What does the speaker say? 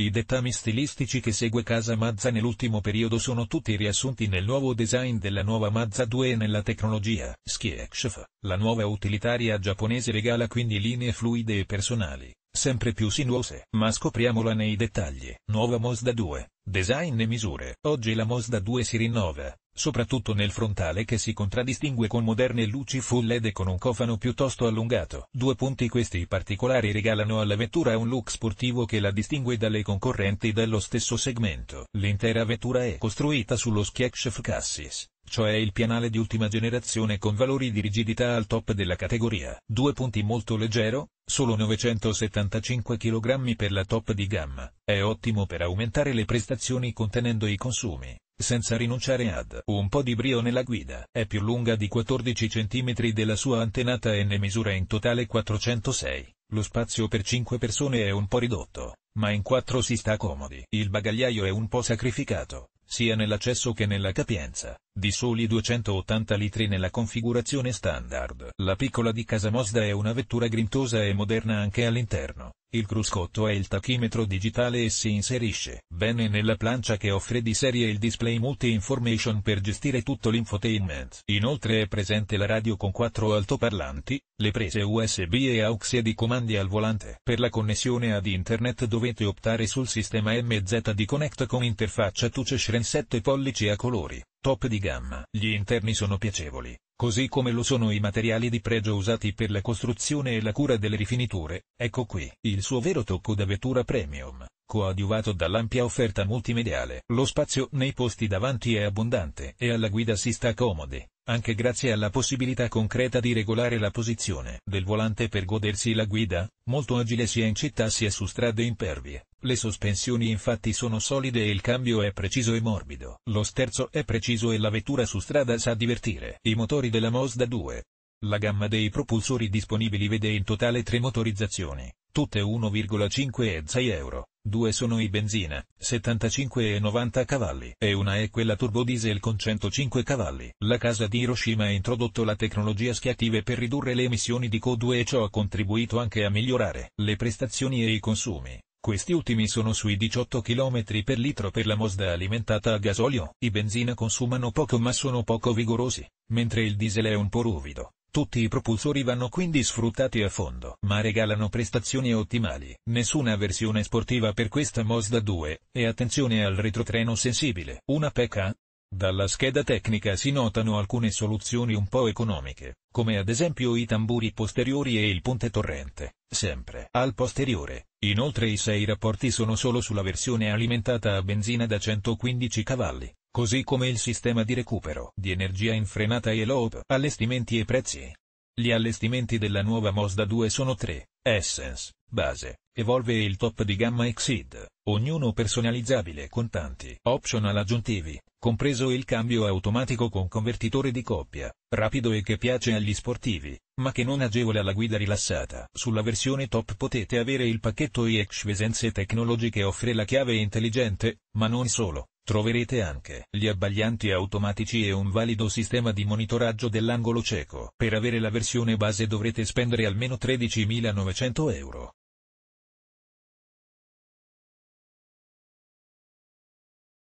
I dettami stilistici che segue Casa Mazza nell'ultimo periodo sono tutti riassunti nel nuovo design della nuova Mazza 2 e nella tecnologia. Skiexf, la nuova utilitaria giapponese regala quindi linee fluide e personali, sempre più sinuose. Ma scopriamola nei dettagli. Nuova Mazda 2, Design e misure. Oggi la Mazda 2 si rinnova, soprattutto nel frontale che si contraddistingue con moderne luci full LED e con un cofano piuttosto allungato. Due punti questi particolari regalano alla vettura un look sportivo che la distingue dalle concorrenti dello stesso segmento. L'intera vettura è costruita sullo Sketchf Cassis, cioè il pianale di ultima generazione con valori di rigidità al top della categoria. Due punti molto leggero, solo 975 kg per la top di gamma, è ottimo per aumentare le prestazioni contenendo i consumi, senza rinunciare ad un po' di brio nella guida. È più lunga di 14 cm della sua antenata e ne misura in totale 406. Lo spazio per 5 persone è un po' ridotto, ma in 4 si sta comodi. Il bagagliaio è un po' sacrificato, sia nell'accesso che nella capienza, di soli 280 litri nella configurazione standard. La piccola di Casa Mosda è una vettura grintosa e moderna anche all'interno, il cruscotto è il tachimetro digitale e si inserisce bene nella plancia che offre di serie il display multi-information per gestire tutto l'infotainment. Inoltre è presente la radio con quattro altoparlanti, le prese USB e AUX e di comandi al volante. Per la connessione ad internet dovete optare sul sistema MZD Connect con interfaccia touchscreen 7 pollici a colori, top di gamma. Gli interni sono piacevoli, così come lo sono i materiali di pregio usati per la costruzione e la cura delle rifiniture, ecco qui il suo vero tocco da vettura premium, coadiuvato dall'ampia offerta multimediale. Lo spazio nei posti davanti è abbondante e alla guida si sta comodi, anche grazie alla possibilità concreta di regolare la posizione del volante per godersi la guida, molto agile sia in città sia su strade impervie. Le sospensioni infatti sono solide e il cambio è preciso e morbido. Lo sterzo è preciso e la vettura su strada sa divertire. I motori della Mosda 2. La gamma dei propulsori disponibili vede in totale tre motorizzazioni, tutte 1,5 e 6 euro. Due sono i benzina, 75 e 90 cavalli, e una è quella turbodiesel con 105 cavalli. La casa di Hiroshima ha introdotto la tecnologia schiattive per ridurre le emissioni di CO2 e ciò ha contribuito anche a migliorare le prestazioni e i consumi. Questi ultimi sono sui 18 km per litro per la Mosda alimentata a gasolio. I benzina consumano poco ma sono poco vigorosi, mentre il diesel è un po' ruvido. Tutti i propulsori vanno quindi sfruttati a fondo, ma regalano prestazioni ottimali. Nessuna versione sportiva per questa Mazda 2, e attenzione al retrotreno sensibile. Una pecca? Dalla scheda tecnica si notano alcune soluzioni un po' economiche, come ad esempio i tamburi posteriori e il ponte torrente, sempre al posteriore. Inoltre i sei rapporti sono solo sulla versione alimentata a benzina da 115 cavalli così come il sistema di recupero di energia in frenata e loop. Allestimenti e prezzi. Gli allestimenti della nuova Mosda 2 sono tre, Essence, Base, Evolve e il top di gamma Exceed, ognuno personalizzabile con tanti optional aggiuntivi, compreso il cambio automatico con convertitore di coppia, rapido e che piace agli sportivi, ma che non agevole alla guida rilassata. Sulla versione top potete avere il pacchetto iExvisenze tecnologiche offre la chiave intelligente, ma non solo. Troverete anche gli abbaglianti automatici e un valido sistema di monitoraggio dell'angolo cieco. Per avere la versione base dovrete spendere almeno 13.900 euro.